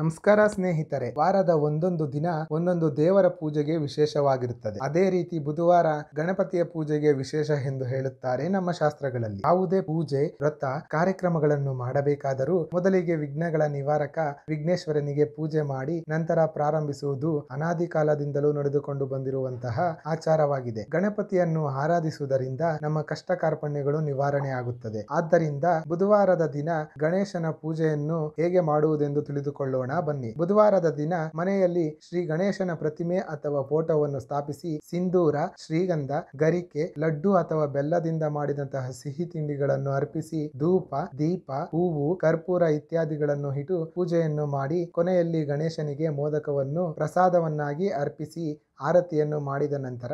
ನಮಸ್ಕಾರ ಸ್ನೇಹಿತರೆ ವಾರದ ಒಂದೊಂದು ದಿನ ಒಂದೊಂದು ದೇವರ ಪೂಜೆಗೆ ವಿಶೇಷವಾಗಿರುತ್ತದೆ ಅದೇ ರೀತಿ ಬುಧವಾರ ಗಣಪತಿಯ ಪೂಜೆಗೆ ವಿಶೇಷ ಎಂದು ಹೇಳುತ್ತಾರೆ ನಮ್ಮ ಶಾಸ್ತ್ರಗಳಲ್ಲಿ ಯಾವುದೇ ಪೂಜೆ ವ್ರತ ಕಾರ್ಯಕ್ರಮಗಳನ್ನು ಮಾಡಬೇಕಾದರೂ ಮೊದಲಿಗೆ ವಿಘ್ನಗಳ ನಿವಾರಕ ವಿಘ್ನೇಶ್ವರನಿಗೆ ಪೂಜೆ ಮಾಡಿ ನಂತರ ಪ್ರಾರಂಭಿಸುವುದು ಅನಾದಿ ಕಾಲದಿಂದಲೂ ನಡೆದುಕೊಂಡು ಬಂದಿರುವಂತಹ ಆಚಾರವಾಗಿದೆ ಗಣಪತಿಯನ್ನು ಆರಾಧಿಸುವುದರಿಂದ ನಮ್ಮ ಕಷ್ಟ ಕಾರ್ಪಣ್ಯಗಳು ನಿವಾರಣೆ ಆಗುತ್ತದೆ ಆದ್ದರಿಂದ ಬುಧವಾರದ ದಿನ ಗಣೇಶನ ಪೂಜೆಯನ್ನು ಹೇಗೆ ಮಾಡುವುದೆಂದು ತಿಳಿದುಕೊಳ್ಳೋಣ ಬನ್ನಿ ಬುಧವಾರದ ದಿನ ಮನೆಯಲ್ಲಿ ಶ್ರೀ ಗಣೇಶನ ಪ್ರತಿಮೆ ಅಥವಾ ಫೋಟೋವನ್ನು ಸ್ಥಾಪಿಸಿ ಸಿಂಧೂರ ಶ್ರೀಗಂಧ ಗರಿಕೆ ಲಡ್ಡು ಅಥವಾ ಬೆಲ್ಲದಿಂದ ಮಾಡಿದಂತಹ ಸಿಹಿ ತಿಂಡಿಗಳನ್ನು ಅರ್ಪಿಸಿ ಧೂಪ ದೀಪ ಹೂವು ಕರ್ಪೂರ ಇತ್ಯಾದಿಗಳನ್ನು ಇಟ್ಟು ಪೂಜೆಯನ್ನು ಮಾಡಿ ಕೊನೆಯಲ್ಲಿ ಗಣೇಶನಿಗೆ ಮೋದಕವನ್ನು ಪ್ರಸಾದವನ್ನಾಗಿ ಅರ್ಪಿಸಿ ಆರತಿಯನ್ನು ಮಾಡಿದ ನಂತರ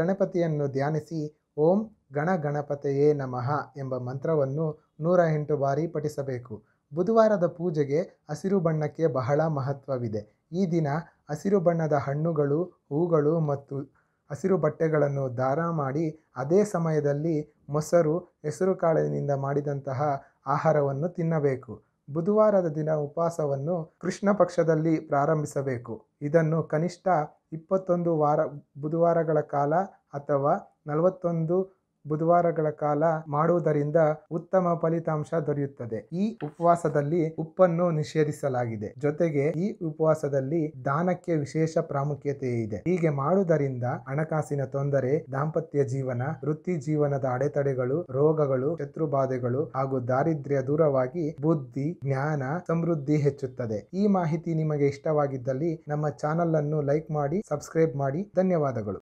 ಗಣಪತಿಯನ್ನು ಧ್ಯಾನಿಸಿ ಓಂ ಗಣ ಗಣಪತಯೇ ನಮಃ ಎಂಬ ಮಂತ್ರವನ್ನು ನೂರ ಎಂಟು ಬಾರಿ ಪಠಿಸಬೇಕು ಬುಧವಾರದ ಪೂಜೆಗೆ ಹಸಿರು ಬಣ್ಣಕ್ಕೆ ಬಹಳ ಮಹತ್ವವಿದೆ ಈ ದಿನ ಹಸಿರು ಬಣ್ಣದ ಹಣ್ಣುಗಳು ಹೂಗಳು ಮತ್ತು ಹಸಿರು ಬಟ್ಟೆಗಳನ್ನು ದಾರ ಮಾಡಿ ಅದೇ ಸಮಯದಲ್ಲಿ ಮೊಸರು ಹೆಸರುಕಾಳಿನಿಂದ ಮಾಡಿದಂತಹ ಆಹಾರವನ್ನು ತಿನ್ನಬೇಕು ಬುಧವಾರದ ದಿನ ಉಪವಾಸವನ್ನು ಕೃಷ್ಣ ಪಕ್ಷದಲ್ಲಿ ಪ್ರಾರಂಭಿಸಬೇಕು ಇದನ್ನು ಕನಿಷ್ಠ ಇಪ್ಪತ್ತೊಂದು ವಾರ ಬುಧವಾರಗಳ ಕಾಲ ಅಥವಾ ನಲವತ್ತೊಂದು ಬುಧವಾರಗಳ ಕಾಲ ಮಾಡುವುದರಿಂದ ಉತ್ತಮ ಫಲಿತಾಂಶ ದೊರೆಯುತ್ತದೆ ಈ ಉಪವಾಸದಲ್ಲಿ ಉಪ್ಪನ್ನು ನಿಷೇಧಿಸಲಾಗಿದೆ ಜೊತೆಗೆ ಈ ಉಪವಾಸದಲ್ಲಿ ದಾನಕ್ಕೆ ವಿಶೇಷ ಪ್ರಾಮುಖ್ಯತೆ ಇದೆ ಹೀಗೆ ಮಾಡುವುದರಿಂದ ಹಣಕಾಸಿನ ತೊಂದರೆ ದಾಂಪತ್ಯ ಜೀವನ ವೃತ್ತಿ ಜೀವನದ ಅಡೆತಡೆಗಳು ರೋಗಗಳು ಶತ್ರುಬಾಧೆಗಳು ಹಾಗೂ ದಾರಿದ್ರ್ಯ ದೂರವಾಗಿ ಬುದ್ಧಿ ಜ್ಞಾನ ಸಮೃದ್ಧಿ ಹೆಚ್ಚುತ್ತದೆ ಈ ಮಾಹಿತಿ ನಿಮಗೆ ಇಷ್ಟವಾಗಿದ್ದಲ್ಲಿ ನಮ್ಮ ಚಾನಲ್ ಅನ್ನು ಲೈಕ್ ಮಾಡಿ ಸಬ್ಸ್ಕ್ರೈಬ್ ಮಾಡಿ ಧನ್ಯವಾದಗಳು